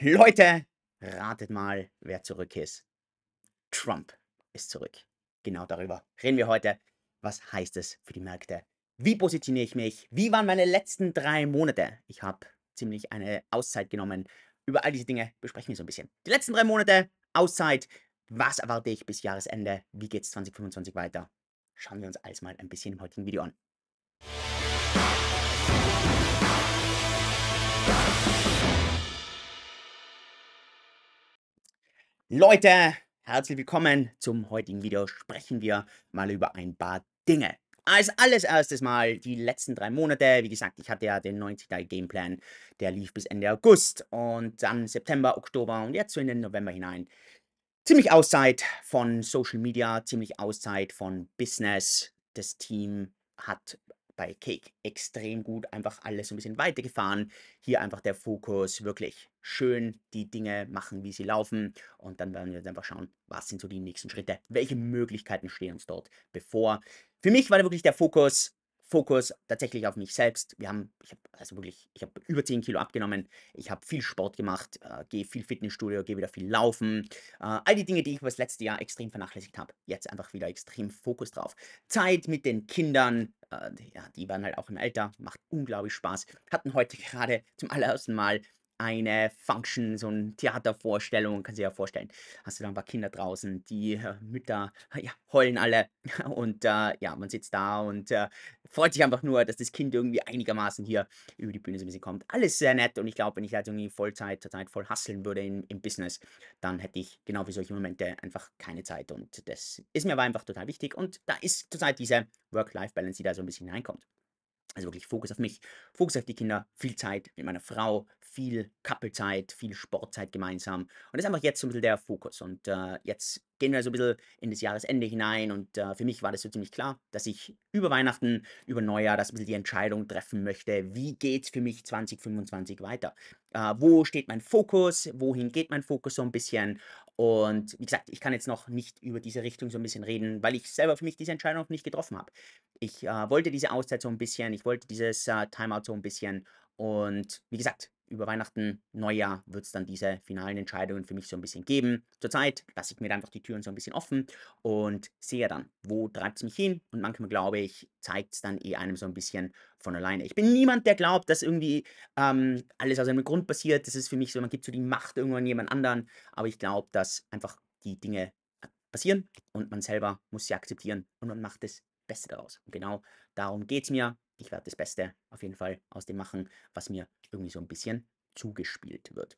Leute, ratet mal, wer zurück ist. Trump ist zurück. Genau darüber reden wir heute. Was heißt es für die Märkte? Wie positioniere ich mich? Wie waren meine letzten drei Monate? Ich habe ziemlich eine Auszeit genommen. Über all diese Dinge besprechen wir so ein bisschen. Die letzten drei Monate, Auszeit. Was erwarte ich bis Jahresende? Wie geht es 2025 weiter? Schauen wir uns alles mal ein bisschen im heutigen Video an. Musik Leute, herzlich willkommen zum heutigen Video. Sprechen wir mal über ein paar Dinge. Als alles erstes mal die letzten drei Monate. Wie gesagt, ich hatte ja den 90-Tage-Gameplan, der lief bis Ende August und dann September, Oktober und jetzt so in den November hinein. Ziemlich Auszeit von Social Media, ziemlich Auszeit von Business. Das Team hat bei Cake extrem gut einfach alles so ein bisschen weitergefahren. Hier einfach der Fokus wirklich schön die Dinge machen, wie sie laufen. Und dann werden wir jetzt einfach schauen, was sind so die nächsten Schritte, welche Möglichkeiten stehen uns dort bevor. Für mich war wirklich der Fokus Fokus tatsächlich auf mich selbst. Wir haben, ich habe also wirklich, ich habe über 10 Kilo abgenommen, ich habe viel Sport gemacht, äh, gehe viel Fitnessstudio, gehe wieder viel laufen. Äh, all die Dinge, die ich über das letzte Jahr extrem vernachlässigt habe, jetzt einfach wieder extrem Fokus drauf. Zeit mit den Kindern, äh, ja, die waren halt auch im Alter, macht unglaublich Spaß. Hatten heute gerade zum allerersten Mal eine Function, so eine Theatervorstellung, kann sich ja vorstellen. Hast du da ein paar Kinder draußen, die äh, Mütter ja, heulen alle und äh, ja, man sitzt da und äh, freut sich einfach nur, dass das Kind irgendwie einigermaßen hier über die Bühne so ein bisschen kommt. Alles sehr nett und ich glaube, wenn ich halt irgendwie Vollzeit zur Zeit voll hasseln würde im, im Business, dann hätte ich genau für solche Momente einfach keine Zeit und das ist mir aber einfach total wichtig und da ist zurzeit diese Work-Life-Balance, die da so ein bisschen hineinkommt. Also wirklich Fokus auf mich, Fokus auf die Kinder, viel Zeit mit meiner Frau, viel Kappelzeit, viel Sportzeit gemeinsam. Und das ist einfach jetzt so ein bisschen der Fokus. Und äh, jetzt gehen wir so ein bisschen in das Jahresende hinein. Und äh, für mich war das so ziemlich klar, dass ich über Weihnachten, über Neujahr das ein bisschen die Entscheidung treffen möchte, wie geht es für mich 2025 weiter? Äh, wo steht mein Fokus? Wohin geht mein Fokus so ein bisschen? Und wie gesagt, ich kann jetzt noch nicht über diese Richtung so ein bisschen reden, weil ich selber für mich diese Entscheidung noch nicht getroffen habe. Ich äh, wollte diese Auszeit so ein bisschen, ich wollte dieses äh, Timeout so ein bisschen. Und wie gesagt, über Weihnachten, Neujahr wird es dann diese finalen Entscheidungen für mich so ein bisschen geben. Zurzeit lasse ich mir einfach die Türen so ein bisschen offen und sehe dann, wo treibt es mich hin. Und manchmal glaube ich, zeigt es dann eh einem so ein bisschen von alleine. Ich bin niemand, der glaubt, dass irgendwie ähm, alles aus einem Grund passiert. Das ist für mich so, man gibt so die Macht irgendwann jemand anderen. Aber ich glaube, dass einfach die Dinge äh, passieren und man selber muss sie akzeptieren und man macht das Beste daraus. Und genau darum geht es mir ich werde das Beste auf jeden Fall aus dem machen, was mir irgendwie so ein bisschen zugespielt wird.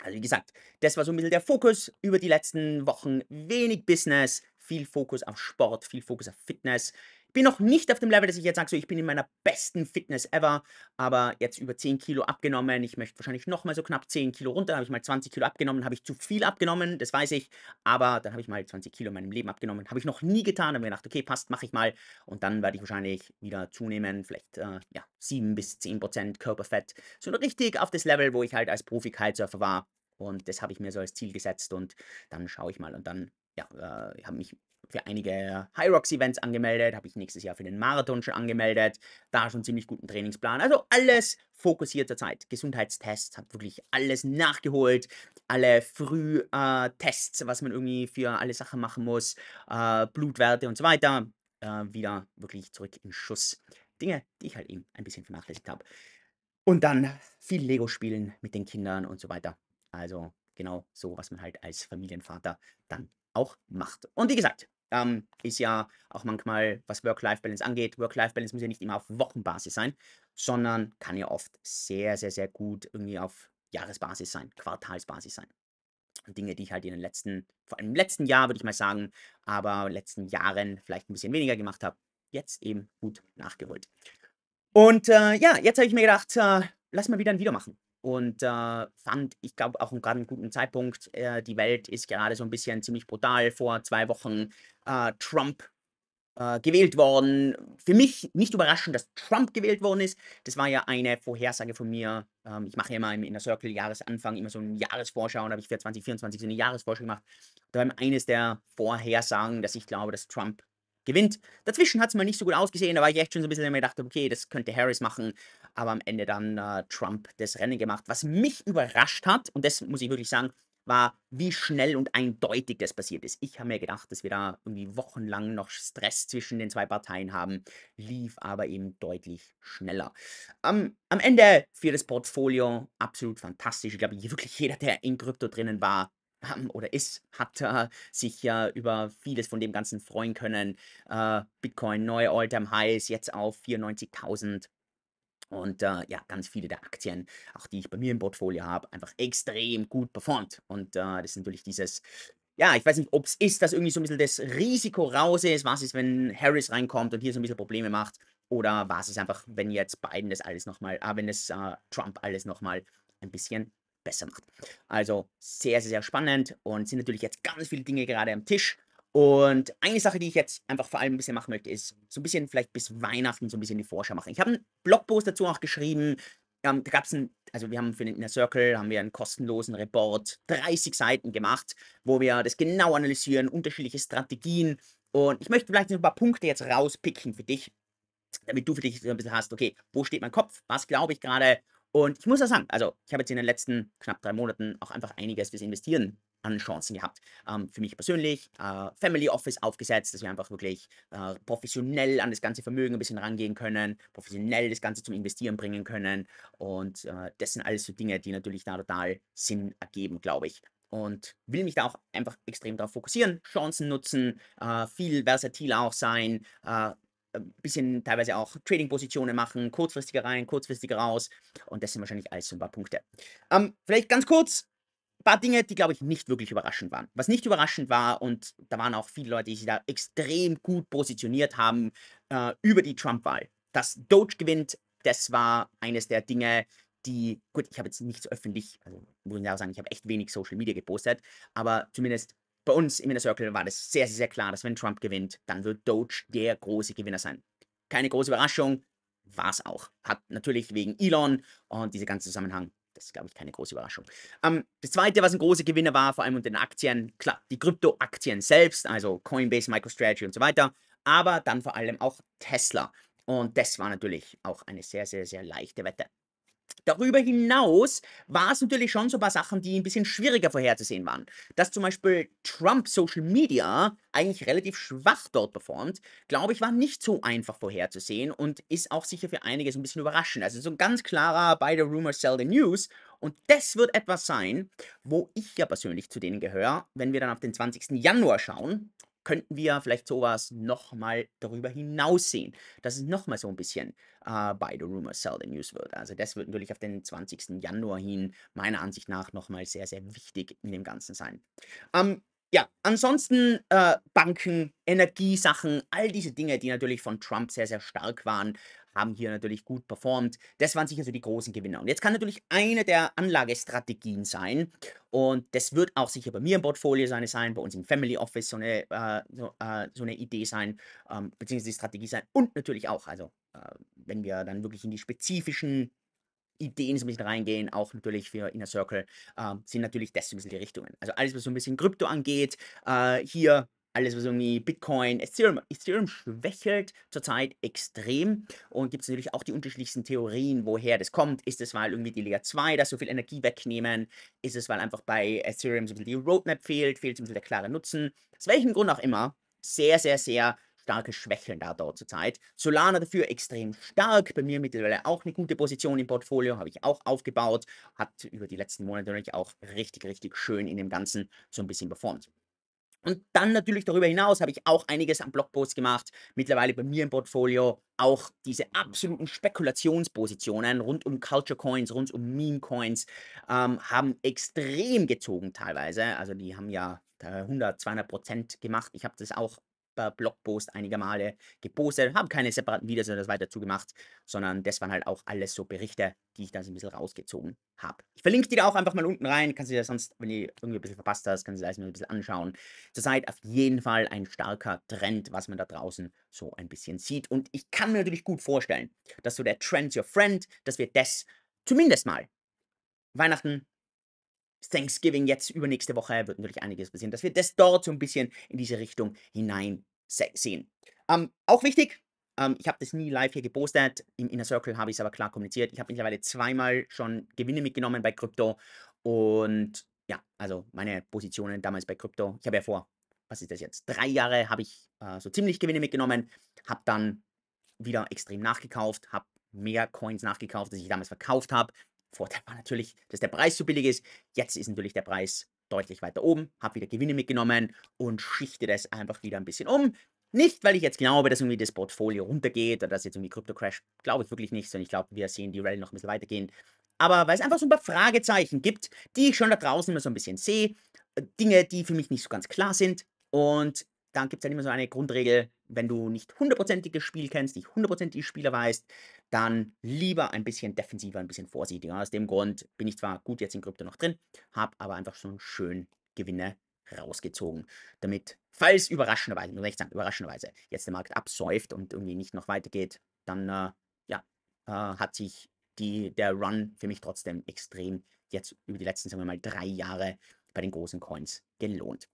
Also wie gesagt, das war so ein bisschen der Fokus über die letzten Wochen. Wenig Business, viel Fokus auf Sport, viel Fokus auf Fitness bin noch nicht auf dem Level, dass ich jetzt sage, so, ich bin in meiner besten Fitness ever, aber jetzt über 10 Kilo abgenommen. Ich möchte wahrscheinlich nochmal so knapp 10 Kilo runter. Habe ich mal 20 Kilo abgenommen, habe ich zu viel abgenommen, das weiß ich. Aber dann habe ich mal 20 Kilo in meinem Leben abgenommen. Habe ich noch nie getan. Habe mir gedacht, okay, passt, mache ich mal. Und dann werde ich wahrscheinlich wieder zunehmen, vielleicht äh, ja, 7 bis 10 Prozent Körperfett. So richtig auf das Level, wo ich halt als Profi-Kitesurfer war. Und das habe ich mir so als Ziel gesetzt und dann schaue ich mal und dann ja, äh, habe mich für einige Hyrox-Events angemeldet, habe ich nächstes Jahr für den Marathon schon angemeldet, da schon ziemlich guten Trainingsplan. Also alles fokussierter Zeit. Gesundheitstests, habe wirklich alles nachgeholt, alle Frühtests, äh, was man irgendwie für alle Sachen machen muss, äh, Blutwerte und so weiter, äh, wieder wirklich zurück in Schuss. Dinge, die ich halt eben ein bisschen vernachlässigt habe. Und dann viel Lego spielen mit den Kindern und so weiter. Also genau so, was man halt als Familienvater dann auch macht. Und wie gesagt, ähm, ist ja auch manchmal, was Work-Life-Balance angeht, Work-Life-Balance muss ja nicht immer auf Wochenbasis sein, sondern kann ja oft sehr, sehr, sehr gut irgendwie auf Jahresbasis sein, Quartalsbasis sein. Dinge, die ich halt in den letzten, vor allem im letzten Jahr würde ich mal sagen, aber letzten Jahren vielleicht ein bisschen weniger gemacht habe, jetzt eben gut nachgeholt. Und äh, ja, jetzt habe ich mir gedacht, äh, lass mal wieder ein Video machen und äh, fand, ich glaube, auch gerade einen guten Zeitpunkt. Äh, die Welt ist gerade so ein bisschen ziemlich brutal. Vor zwei Wochen äh, Trump äh, gewählt worden. Für mich nicht überraschend, dass Trump gewählt worden ist. Das war ja eine Vorhersage von mir. Ähm, ich mache ja immer im Inner Circle Jahresanfang immer so eine Jahresvorschau und habe ich für 2024 so eine Jahresvorschau gemacht. Da war eines der Vorhersagen, dass ich glaube, dass Trump gewinnt. Dazwischen hat es mal nicht so gut ausgesehen, da war ich echt schon so ein bisschen, mir gedacht, okay, das könnte Harris machen, aber am Ende dann äh, Trump das Rennen gemacht. Was mich überrascht hat, und das muss ich wirklich sagen, war, wie schnell und eindeutig das passiert ist. Ich habe mir gedacht, dass wir da irgendwie wochenlang noch Stress zwischen den zwei Parteien haben, lief aber eben deutlich schneller. Um, am Ende für das Portfolio absolut fantastisch. Ich glaube, wirklich jeder, der in Krypto drinnen war, oder ist, hat äh, sich ja über vieles von dem Ganzen freuen können. Äh, Bitcoin neu All-Time Highs, jetzt auf 94.000. Und äh, ja, ganz viele der Aktien, auch die ich bei mir im Portfolio habe, einfach extrem gut performt. Und äh, das ist natürlich dieses, ja, ich weiß nicht, ob es ist, dass irgendwie so ein bisschen das Risiko raus ist. Was ist, wenn Harris reinkommt und hier so ein bisschen Probleme macht? Oder was ist einfach, wenn jetzt Biden das alles nochmal, ah, wenn es äh, Trump alles nochmal ein bisschen besser macht. Also sehr, sehr, sehr spannend und sind natürlich jetzt ganz viele Dinge gerade am Tisch. Und eine Sache, die ich jetzt einfach vor allem ein bisschen machen möchte, ist so ein bisschen vielleicht bis Weihnachten so ein bisschen die Vorschau machen. Ich habe einen Blogpost dazu auch geschrieben. Ähm, da gab es einen, also wir haben für den Inner Circle, haben wir einen kostenlosen Report, 30 Seiten gemacht, wo wir das genau analysieren, unterschiedliche Strategien. Und ich möchte vielleicht ein paar Punkte jetzt rauspicken für dich, damit du für dich so ein bisschen hast, okay, wo steht mein Kopf, was glaube ich gerade und ich muss auch sagen, also ich habe jetzt in den letzten knapp drei Monaten auch einfach einiges fürs Investieren an Chancen gehabt. Ähm, für mich persönlich, äh, Family Office aufgesetzt, dass wir einfach wirklich äh, professionell an das ganze Vermögen ein bisschen rangehen können, professionell das Ganze zum Investieren bringen können. Und äh, das sind alles so Dinge, die natürlich da total Sinn ergeben, glaube ich. Und will mich da auch einfach extrem darauf fokussieren, Chancen nutzen, äh, viel versatiler auch sein, äh, ein äh, bisschen teilweise auch Trading-Positionen machen, kurzfristige rein, kurzfristige raus. Und das sind wahrscheinlich alles so ein paar Punkte. Ähm, vielleicht ganz kurz ein paar Dinge, die, glaube ich, nicht wirklich überraschend waren. Was nicht überraschend war, und da waren auch viele Leute, die sich da extrem gut positioniert haben äh, über die Trump-Wahl. Dass Doge gewinnt, das war eines der Dinge, die, gut, ich habe jetzt nichts öffentlich, also muss ich auch sagen, ich habe echt wenig Social Media gepostet, aber zumindest bei uns im Inner Circle war das sehr, sehr, sehr klar, dass wenn Trump gewinnt, dann wird Doge der große Gewinner sein. Keine große Überraschung, war es auch. Hat natürlich wegen Elon und diesem ganzen Zusammenhang, das ist, glaube ich, keine große Überraschung. Ähm, das Zweite, was ein großer Gewinner war, vor allem unter den Aktien, klar, die Kryptoaktien selbst, also Coinbase, MicroStrategy und so weiter, aber dann vor allem auch Tesla. Und das war natürlich auch eine sehr, sehr, sehr leichte Wette. Darüber hinaus war es natürlich schon so ein paar Sachen, die ein bisschen schwieriger vorherzusehen waren. Dass zum Beispiel Trump Social Media eigentlich relativ schwach dort performt, glaube ich, war nicht so einfach vorherzusehen und ist auch sicher für einige so ein bisschen überraschend. Also so ein ganz klarer, by the rumors sell the news. Und das wird etwas sein, wo ich ja persönlich zu denen gehöre, wenn wir dann auf den 20. Januar schauen, könnten wir vielleicht sowas nochmal darüber hinaus sehen, dass es nochmal so ein bisschen äh, by the rumor sell the news wird. Also das wird natürlich auf den 20. Januar hin meiner Ansicht nach nochmal sehr, sehr wichtig in dem Ganzen sein. Ähm, ja, ansonsten äh, Banken, Energiesachen, all diese Dinge, die natürlich von Trump sehr, sehr stark waren, haben hier natürlich gut performt. Das waren sicher so die großen Gewinner. Und jetzt kann natürlich eine der Anlagestrategien sein, und das wird auch sicher bei mir im Portfolio so eine sein, bei uns im Family Office so eine, äh, so, äh, so, eine Idee sein, ähm, beziehungsweise die Strategie sein und natürlich auch, also äh, wenn wir dann wirklich in die spezifischen Ideen so ein bisschen reingehen, auch natürlich für Inner Circle, äh, sind natürlich das so ein bisschen die Richtungen. Also alles, was so ein bisschen Krypto angeht, äh, hier alles, was irgendwie Bitcoin, Ethereum, Ethereum schwächelt zurzeit extrem und gibt es natürlich auch die unterschiedlichsten Theorien, woher das kommt. Ist es, weil irgendwie die Layer 2 da so viel Energie wegnehmen? Ist es, weil einfach bei Ethereum so ein bisschen die Roadmap fehlt? Fehlt so ein bisschen der klare Nutzen? Aus welchem Grund auch immer, sehr, sehr, sehr starke Schwächeln da dort zurzeit. Solana dafür extrem stark, bei mir mittlerweile auch eine gute Position im Portfolio, habe ich auch aufgebaut, hat über die letzten Monate natürlich auch richtig, richtig schön in dem Ganzen so ein bisschen performt. Und dann natürlich darüber hinaus habe ich auch einiges an Blogposts gemacht. Mittlerweile bei mir im Portfolio auch diese absoluten Spekulationspositionen rund um Culture Coins, rund um Meme Coins ähm, haben extrem gezogen teilweise. Also die haben ja 100, 200 Prozent gemacht. Ich habe das auch per Blogpost einige Male gepostet, habe keine separaten Videos oder das weiter zugemacht, sondern das waren halt auch alles so Berichte, die ich dann so ein bisschen rausgezogen habe. Ich verlinke die da auch einfach mal unten rein, kannst du dir sonst, wenn du irgendwie ein bisschen verpasst hast, kannst du dir das mal ein bisschen anschauen. Zurzeit auf jeden Fall ein starker Trend, was man da draußen so ein bisschen sieht und ich kann mir natürlich gut vorstellen, dass so der Trend Your Friend, dass wir das zumindest mal Weihnachten Thanksgiving jetzt übernächste Woche wird natürlich einiges passieren, dass wir das dort so ein bisschen in diese Richtung hinein sehen. Ähm, auch wichtig, ähm, ich habe das nie live hier gepostet. Im Inner Circle habe ich es aber klar kommuniziert. Ich habe mittlerweile zweimal schon Gewinne mitgenommen bei Krypto. Und ja, also meine Positionen damals bei Krypto. Ich habe ja vor, was ist das jetzt? Drei Jahre habe ich äh, so ziemlich Gewinne mitgenommen, habe dann wieder extrem nachgekauft, habe mehr Coins nachgekauft, als ich damals verkauft habe. Vorteil war natürlich, dass der Preis zu billig ist. Jetzt ist natürlich der Preis deutlich weiter oben, habe wieder Gewinne mitgenommen und schichte das einfach wieder ein bisschen um. Nicht, weil ich jetzt glaube, dass irgendwie das Portfolio runtergeht oder dass jetzt irgendwie Crypto Crash, glaube ich wirklich nicht, sondern ich glaube, wir sehen die Rallye noch ein bisschen weitergehen. Aber weil es einfach so ein paar Fragezeichen gibt, die ich schon da draußen immer so ein bisschen sehe, äh, Dinge, die für mich nicht so ganz klar sind. Und dann gibt es halt immer so eine Grundregel, wenn du nicht hundertprozentig das Spiel kennst, nicht hundertprozentig die Spieler weißt, dann lieber ein bisschen defensiver, ein bisschen vorsichtiger. Aus dem Grund bin ich zwar gut jetzt in Krypto noch drin, habe aber einfach schon schön Gewinne rausgezogen, damit, falls überraschenderweise, muss ich sagen, überraschenderweise jetzt der Markt absäuft und irgendwie nicht noch weitergeht, dann äh, ja, äh, hat sich die, der Run für mich trotzdem extrem jetzt über die letzten, sagen wir mal, drei Jahre bei den großen Coins gelohnt.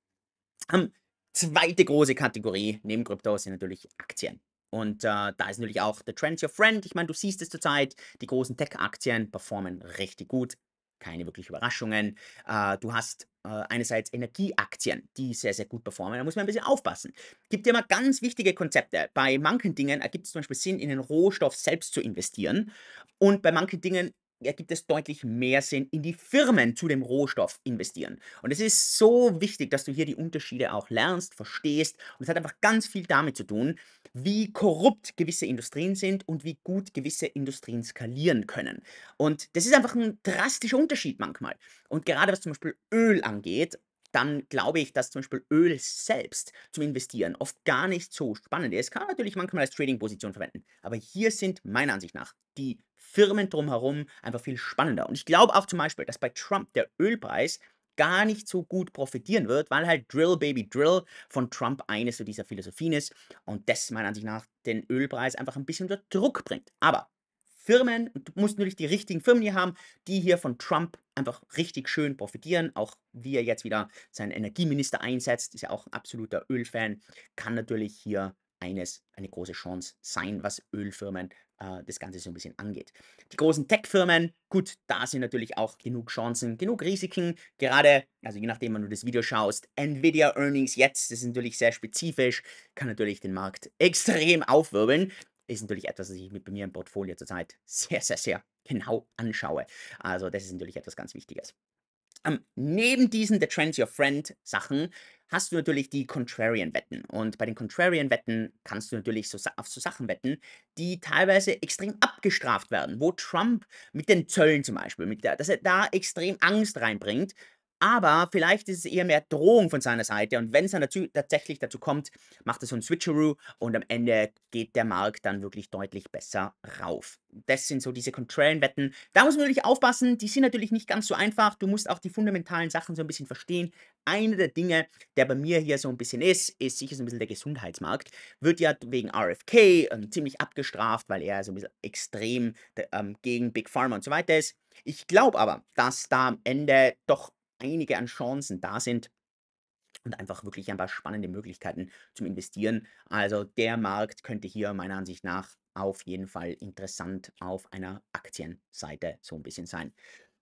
Ähm, zweite große Kategorie neben Krypto sind natürlich Aktien. Und äh, da ist natürlich auch The Trends Your Friend. Ich meine, du siehst es zurzeit, die großen Tech-Aktien performen richtig gut. Keine wirklich Überraschungen. Äh, du hast äh, einerseits Energieaktien, die sehr, sehr gut performen. Da muss man ein bisschen aufpassen. Gibt dir mal ganz wichtige Konzepte. Bei manchen Dingen ergibt es zum Beispiel Sinn, in den Rohstoff selbst zu investieren. Und bei manchen Dingen ergibt es deutlich mehr Sinn, in die Firmen zu dem Rohstoff investieren. Und es ist so wichtig, dass du hier die Unterschiede auch lernst, verstehst. Und es hat einfach ganz viel damit zu tun, wie korrupt gewisse Industrien sind und wie gut gewisse Industrien skalieren können. Und das ist einfach ein drastischer Unterschied manchmal. Und gerade was zum Beispiel Öl angeht, dann glaube ich, dass zum Beispiel Öl selbst zum Investieren oft gar nicht so spannend ist. Kann natürlich manchmal als Trading-Position verwenden. Aber hier sind meiner Ansicht nach die Firmen drumherum einfach viel spannender. Und ich glaube auch zum Beispiel, dass bei Trump der Ölpreis gar nicht so gut profitieren wird, weil halt Drill Baby Drill von Trump eines so dieser Philosophien ist und das meiner Ansicht nach den Ölpreis einfach ein bisschen unter Druck bringt. Aber Firmen, du musst natürlich die richtigen Firmen hier haben, die hier von Trump einfach richtig schön profitieren. Auch wie er jetzt wieder seinen Energieminister einsetzt, ist ja auch ein absoluter Ölfan, kann natürlich hier eines, eine große Chance sein, was Ölfirmen äh, das Ganze so ein bisschen angeht. Die großen Tech-Firmen, gut, da sind natürlich auch genug Chancen, genug Risiken. Gerade, also je nachdem, wann du das Video schaust, Nvidia Earnings jetzt, das ist natürlich sehr spezifisch, kann natürlich den Markt extrem aufwirbeln ist natürlich etwas, was ich mit mir im Portfolio zurzeit sehr, sehr, sehr genau anschaue. Also das ist natürlich etwas ganz Wichtiges. Ähm, neben diesen The Trends Your Friend Sachen hast du natürlich die Contrarian-Wetten. Und bei den Contrarian-Wetten kannst du natürlich so, auf so Sachen wetten, die teilweise extrem abgestraft werden, wo Trump mit den Zöllen zum Beispiel, der, dass er da extrem Angst reinbringt, aber vielleicht ist es eher mehr Drohung von seiner Seite. Und wenn es dann tatsächlich dazu kommt, macht er so ein Switcheroo und am Ende geht der Markt dann wirklich deutlich besser rauf. Das sind so diese contrarian Wetten. Da muss man natürlich aufpassen. Die sind natürlich nicht ganz so einfach. Du musst auch die fundamentalen Sachen so ein bisschen verstehen. Eine der Dinge, der bei mir hier so ein bisschen ist, ist sicher so ein bisschen der Gesundheitsmarkt. Wird ja wegen RFK ähm, ziemlich abgestraft, weil er so ein bisschen extrem ähm, gegen Big Pharma und so weiter ist. Ich glaube aber, dass da am Ende doch einige an Chancen da sind und einfach wirklich ein paar spannende Möglichkeiten zum Investieren. Also der Markt könnte hier meiner Ansicht nach auf jeden Fall interessant auf einer Aktienseite so ein bisschen sein.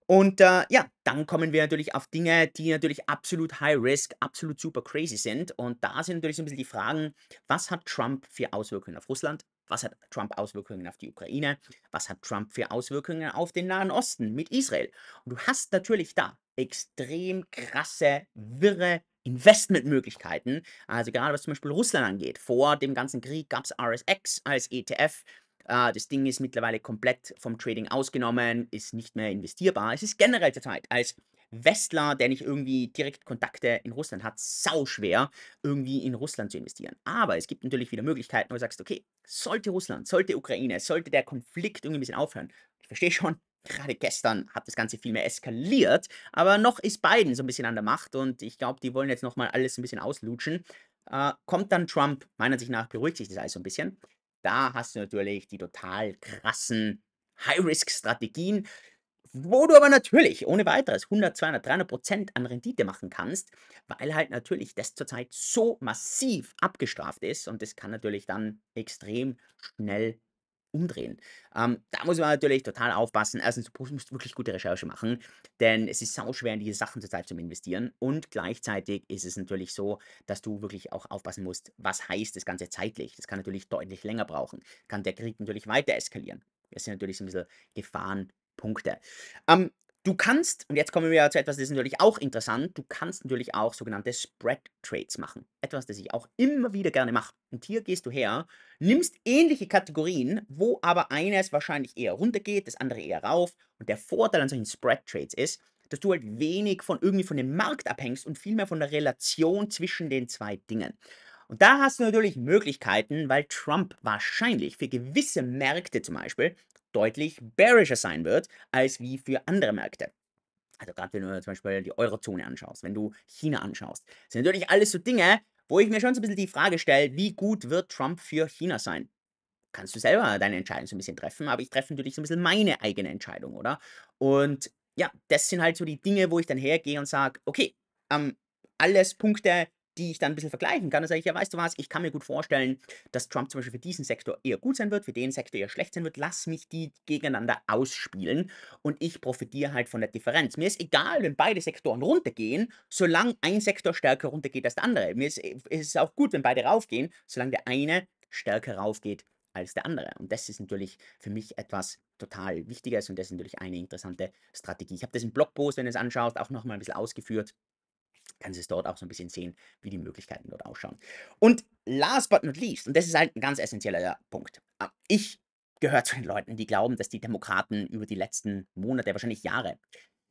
Und äh, ja, dann kommen wir natürlich auf Dinge, die natürlich absolut high risk, absolut super crazy sind. Und da sind natürlich so ein bisschen die Fragen, was hat Trump für Auswirkungen auf Russland? Was hat Trump Auswirkungen auf die Ukraine? Was hat Trump für Auswirkungen auf den Nahen Osten mit Israel? Und du hast natürlich da extrem krasse, wirre Investmentmöglichkeiten. Also gerade was zum Beispiel Russland angeht. Vor dem ganzen Krieg gab es RSX als ETF. Äh, das Ding ist mittlerweile komplett vom Trading ausgenommen, ist nicht mehr investierbar. Es ist generell zurzeit als Westler, der nicht irgendwie direkt Kontakte in Russland hat, sau schwer, irgendwie in Russland zu investieren. Aber es gibt natürlich wieder Möglichkeiten, wo du sagst, okay, sollte Russland, sollte Ukraine, sollte der Konflikt irgendwie ein bisschen aufhören. Ich verstehe schon, Gerade gestern hat das Ganze viel mehr eskaliert, aber noch ist Biden so ein bisschen an der Macht und ich glaube, die wollen jetzt nochmal alles ein bisschen auslutschen. Äh, kommt dann Trump, meiner Sicht nach beruhigt sich das alles so ein bisschen. Da hast du natürlich die total krassen High-Risk-Strategien, wo du aber natürlich ohne weiteres 100, 200, 300 Prozent an Rendite machen kannst, weil halt natürlich das zurzeit so massiv abgestraft ist und das kann natürlich dann extrem schnell umdrehen. Ähm, da muss man natürlich total aufpassen. Erstens, du musst wirklich gute Recherche machen, denn es ist sauschwer, in diese Sachen zurzeit zu investieren. Und gleichzeitig ist es natürlich so, dass du wirklich auch aufpassen musst, was heißt das Ganze zeitlich. Das kann natürlich deutlich länger brauchen. Kann der Krieg natürlich weiter eskalieren. Das sind natürlich so ein bisschen Gefahrenpunkte. Ähm, Du kannst, und jetzt kommen wir zu etwas, das ist natürlich auch interessant, du kannst natürlich auch sogenannte Spread Trades machen. Etwas, das ich auch immer wieder gerne mache. Und hier gehst du her, nimmst ähnliche Kategorien, wo aber eines wahrscheinlich eher runtergeht, das andere eher rauf. Und der Vorteil an solchen Spread Trades ist, dass du halt wenig von irgendwie von dem Markt abhängst und vielmehr von der Relation zwischen den zwei Dingen. Und da hast du natürlich Möglichkeiten, weil Trump wahrscheinlich für gewisse Märkte zum Beispiel deutlich bearischer sein wird, als wie für andere Märkte. Also gerade wenn du zum Beispiel die Eurozone anschaust, wenn du China anschaust, sind natürlich alles so Dinge, wo ich mir schon so ein bisschen die Frage stelle, wie gut wird Trump für China sein? Kannst du selber deine Entscheidung so ein bisschen treffen, aber ich treffe natürlich so ein bisschen meine eigene Entscheidung, oder? Und ja, das sind halt so die Dinge, wo ich dann hergehe und sage, okay, ähm, alles Punkte, die ich dann ein bisschen vergleichen kann. Da sage ich, ja, weißt du was, ich kann mir gut vorstellen, dass Trump zum Beispiel für diesen Sektor eher gut sein wird, für den Sektor eher schlecht sein wird. Lass mich die gegeneinander ausspielen und ich profitiere halt von der Differenz. Mir ist egal, wenn beide Sektoren runtergehen, solange ein Sektor stärker runtergeht als der andere. Mir ist, äh, ist es auch gut, wenn beide raufgehen, solange der eine stärker raufgeht als der andere. Und das ist natürlich für mich etwas total Wichtiges und das ist natürlich eine interessante Strategie. Ich habe das im Blogpost, wenn du es anschaust, auch nochmal ein bisschen ausgeführt kannst es dort auch so ein bisschen sehen, wie die Möglichkeiten dort ausschauen. Und last but not least, und das ist halt ein ganz essentieller Punkt. Ah, ich gehöre zu den Leuten, die glauben, dass die Demokraten über die letzten Monate, wahrscheinlich Jahre,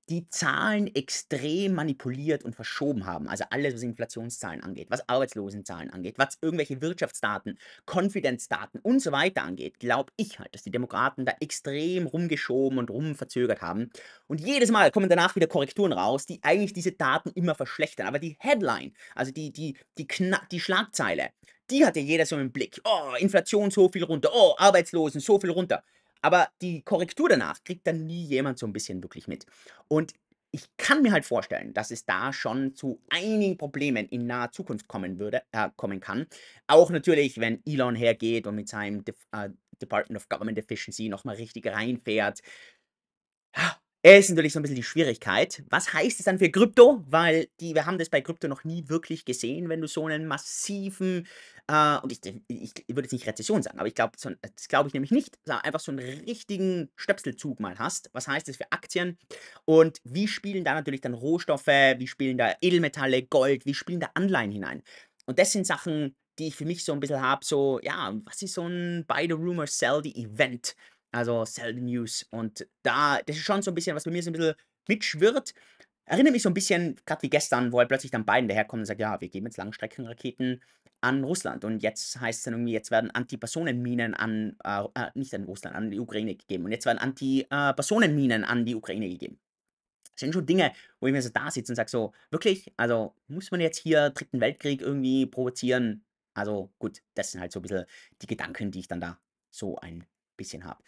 die Zahlen extrem manipuliert und verschoben haben. Also alles, was Inflationszahlen angeht, was Arbeitslosenzahlen angeht, was irgendwelche Wirtschaftsdaten, Konfidenzdaten und so weiter angeht, glaube ich halt, dass die Demokraten da extrem rumgeschoben und rumverzögert haben. Und jedes Mal kommen danach wieder Korrekturen raus, die eigentlich diese Daten immer verschlechtern. Aber die Headline, also die, die, die, Kna die Schlagzeile, die hat ja jeder so im Blick. Oh, Inflation so viel runter, oh, Arbeitslosen so viel runter. Aber die Korrektur danach kriegt dann nie jemand so ein bisschen wirklich mit. Und ich kann mir halt vorstellen, dass es da schon zu einigen Problemen in naher Zukunft kommen würde, äh, kommen kann. Auch natürlich, wenn Elon hergeht und mit seinem De äh, Department of Government Efficiency nochmal richtig reinfährt. Ah, es ist natürlich so ein bisschen die Schwierigkeit. Was heißt es dann für Krypto? Weil die, wir haben das bei Krypto noch nie wirklich gesehen, wenn du so einen massiven äh, und ich, ich, ich, würde jetzt nicht Rezession sagen, aber ich glaube, das glaube ich nämlich nicht, einfach so einen richtigen Stöpselzug mal hast. Was heißt das für Aktien? Und wie spielen da natürlich dann Rohstoffe, wie spielen da Edelmetalle, Gold, wie spielen da Anleihen hinein? Und das sind Sachen, die ich für mich so ein bisschen habe, so, ja, was ist so ein Buy the Rumor, Sell the Event? Also Sell the News. Und da, das ist schon so ein bisschen, was bei mir so ein bisschen mitschwirrt. Erinnert mich so ein bisschen, gerade wie gestern, wo halt plötzlich dann Biden daherkommt und sagt, ja, wir geben jetzt Langstreckenraketen an Russland. Und jetzt heißt es dann irgendwie, jetzt werden Antipersonenminen an, äh, äh, nicht an Russland, an die Ukraine gegeben. Und jetzt werden Antipersonenminen äh, an die Ukraine gegeben. Das sind schon Dinge, wo ich mir so da sitze und sage so, wirklich, also muss man jetzt hier Dritten Weltkrieg irgendwie provozieren? Also gut, das sind halt so ein bisschen die Gedanken, die ich dann da so ein bisschen habe.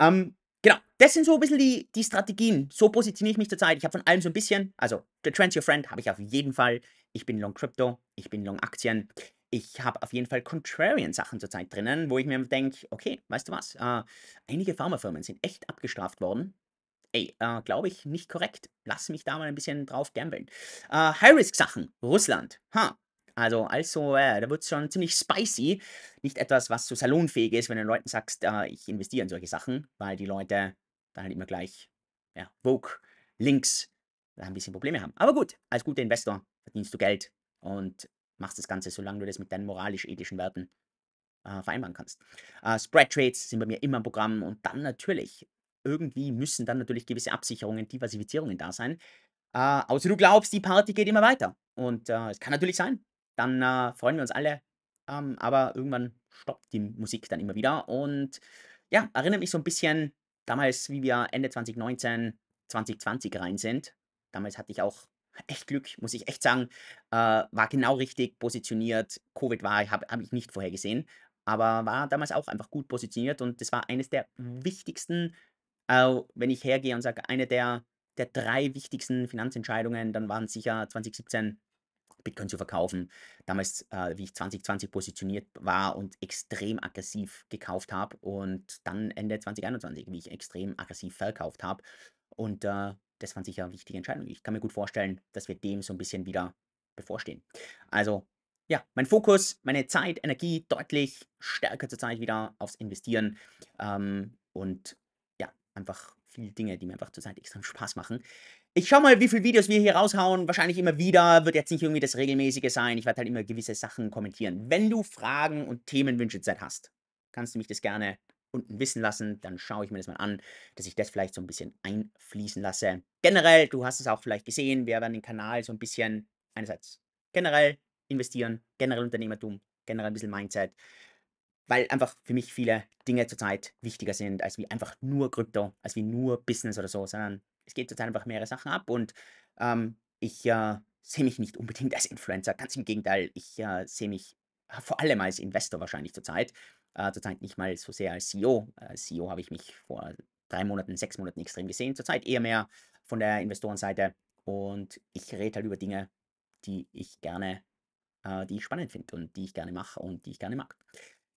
Ähm, Genau, das sind so ein bisschen die, die Strategien. So positioniere ich mich zurzeit. Ich habe von allem so ein bisschen, also The Trends Your Friend habe ich auf jeden Fall. Ich bin Long Crypto, ich bin Long Aktien. Ich habe auf jeden Fall Contrarian-Sachen zurzeit drinnen, wo ich mir denke, okay, weißt du was, äh, einige Pharmafirmen sind echt abgestraft worden. Ey, äh, glaube ich, nicht korrekt. Lass mich da mal ein bisschen drauf gambeln. Äh, High-Risk-Sachen, Russland. Ha, also, also äh, da wird es schon ziemlich spicy. Nicht etwas, was so salonfähig ist, wenn du den Leuten sagst, äh, ich investiere in solche Sachen, weil die Leute dann halt immer gleich, ja, Vogue, links, da ein bisschen Probleme haben. Aber gut, als guter Investor verdienst du Geld und machst das Ganze, solange du das mit deinen moralisch-ethischen Werten äh, vereinbaren kannst. Äh, Spread Trades sind bei mir immer im Programm und dann natürlich, irgendwie müssen dann natürlich gewisse Absicherungen, Diversifizierungen da sein. Äh, außer du glaubst, die Party geht immer weiter. Und äh, es kann natürlich sein, dann äh, freuen wir uns alle. Ähm, aber irgendwann stoppt die Musik dann immer wieder. Und ja, erinnert mich so ein bisschen damals, wie wir Ende 2019, 2020 rein sind. Damals hatte ich auch echt Glück, muss ich echt sagen. Äh, war genau richtig positioniert. Covid war, habe hab ich nicht vorhergesehen. aber war damals auch einfach gut positioniert und das war eines der wichtigsten, äh, wenn ich hergehe und sage, eine der, der drei wichtigsten Finanzentscheidungen, dann waren sicher 2017 Bitcoin zu verkaufen. Damals, äh, wie ich 2020 positioniert war und extrem aggressiv gekauft habe und dann Ende 2021, wie ich extrem aggressiv verkauft habe. Und äh, das waren sicher wichtige Entscheidungen. Ich kann mir gut vorstellen, dass wir dem so ein bisschen wieder bevorstehen. Also ja, mein Fokus, meine Zeit, Energie deutlich stärker zurzeit wieder aufs Investieren ähm, und ja, einfach viele Dinge, die mir einfach zurzeit extrem Spaß machen ich schau mal, wie viele Videos wir hier raushauen. Wahrscheinlich immer wieder. Wird jetzt nicht irgendwie das Regelmäßige sein. Ich werde halt immer gewisse Sachen kommentieren. Wenn du Fragen und Themenwünsche hast, kannst du mich das gerne unten wissen lassen. Dann schaue ich mir das mal an, dass ich das vielleicht so ein bisschen einfließen lasse. Generell, du hast es auch vielleicht gesehen, wir werden den Kanal so ein bisschen einerseits generell investieren, generell Unternehmertum, generell ein bisschen Mindset, weil einfach für mich viele Dinge zurzeit wichtiger sind, als wie einfach nur Krypto, als wie nur Business oder so, sondern es geht zurzeit einfach mehrere Sachen ab und ähm, ich äh, sehe mich nicht unbedingt als Influencer. Ganz im Gegenteil, ich äh, sehe mich äh, vor allem als Investor wahrscheinlich zurzeit. Äh, zurzeit nicht mal so sehr als CEO. Als CEO habe ich mich vor drei Monaten, sechs Monaten extrem gesehen. Zurzeit eher mehr von der Investorenseite. Und ich rede halt über Dinge, die ich gerne, äh, die ich spannend finde und die ich gerne mache und die ich gerne mag.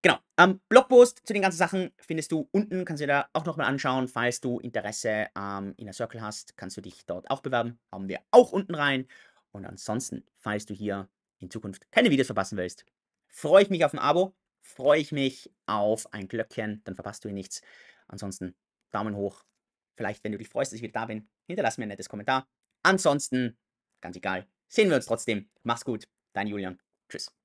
Genau. Ähm, Blogpost zu den ganzen Sachen findest du unten, kannst du dir da auch nochmal anschauen. Falls du Interesse ähm, in der Circle hast, kannst du dich dort auch bewerben. Haben wir auch unten rein. Und ansonsten, falls du hier in Zukunft keine Videos verpassen willst, freue ich mich auf ein Abo, freue ich mich auf ein Glöckchen, dann verpasst du hier nichts. Ansonsten Daumen hoch. Vielleicht, wenn du dich freust, dass ich wieder da bin, hinterlass mir ein nettes Kommentar. Ansonsten, ganz egal, sehen wir uns trotzdem. Mach's gut, dein Julian. Tschüss.